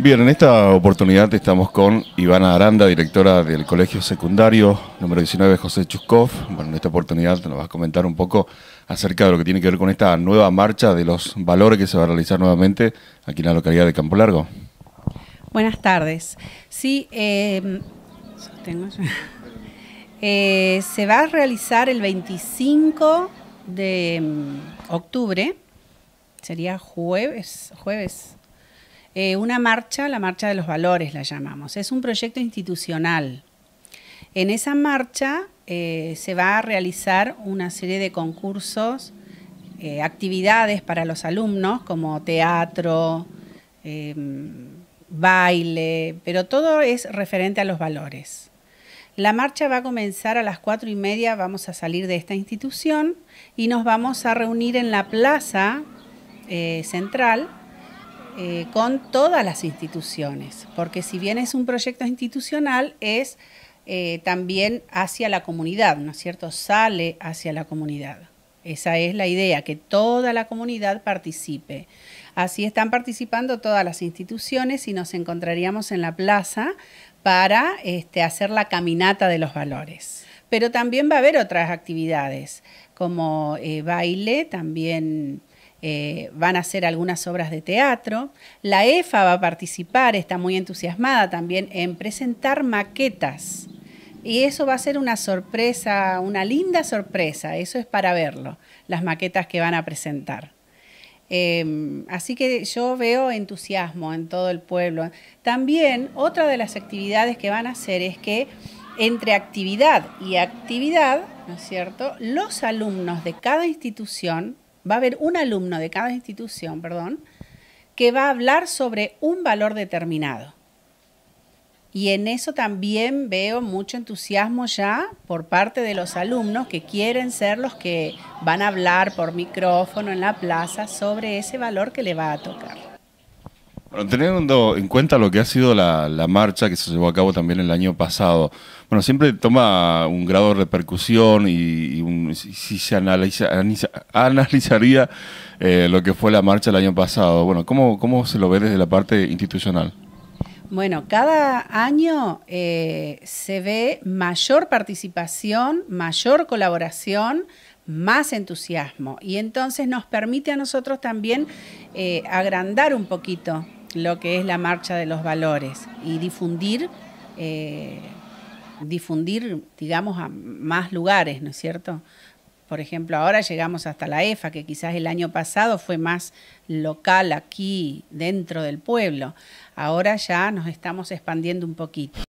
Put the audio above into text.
Bien, en esta oportunidad estamos con Ivana Aranda, directora del Colegio Secundario número 19 José Chuskov. Bueno, en esta oportunidad nos vas a comentar un poco acerca de lo que tiene que ver con esta nueva marcha de los valores que se va a realizar nuevamente aquí en la localidad de Campo Largo. Buenas tardes. Sí, em, eh, se va a realizar el 25 de em, octubre, sería jueves, jueves eh, una marcha, la marcha de los valores la llamamos. Es un proyecto institucional. En esa marcha eh, se va a realizar una serie de concursos, eh, actividades para los alumnos como teatro, em, baile, pero todo es referente a los valores. La marcha va a comenzar a las cuatro y media, vamos a salir de esta institución y nos vamos a reunir en la plaza central eh, con todas las instituciones, porque si bien es un proyecto institucional, es eh, también hacia la comunidad, ¿no es cierto? Sale hacia la comunidad. Esa es la idea, que toda la comunidad participe. Así están participando todas las instituciones y nos encontraríamos en la plaza para este, hacer la caminata de los valores. Pero también va a haber otras actividades, como eh, baile, también eh, van a hacer algunas obras de teatro. La EFA va a participar, está muy entusiasmada también en presentar maquetas. Y eso va a ser una sorpresa, una linda sorpresa, eso es para verlo, las maquetas que van a presentar. Em, así que yo veo entusiasmo en todo el pueblo. También otra de las actividades que van a hacer es que entre actividad y actividad, ¿no es cierto?, los alumnos de cada institución va a haber un alumno de cada institución, perdón, que va a hablar sobre un valor determinado. Y en eso también veo mucho entusiasmo ya por parte de los alumnos que quieren ser los que van a hablar por micrófono en la plaza sobre ese valor que le va a tocar. Bueno, teniendo en cuenta lo que ha sido la, marcha que se llevó a cabo también el año pasado, bueno, siempre toma un grado de repercusión y, si se analizaría eh, lo que fue la marcha el año pasado. Bueno, ¿cómo, ¿cómo se lo ve desde la parte institucional? Bueno, cada año eh, se ve mayor participación, mayor colaboración, más entusiasmo y entonces nos permite a nosotros también eh, agrandar un poquito lo que es la marcha de los valores y difundir, eh, difundir, digamos, a más lugares, ¿no es cierto? Por ejemplo, ahora llegamos hasta la EFA, que quizás el año pasado fue más local aquí, dentro del pueblo. Ahora ya nos estamos expandiendo un poquito.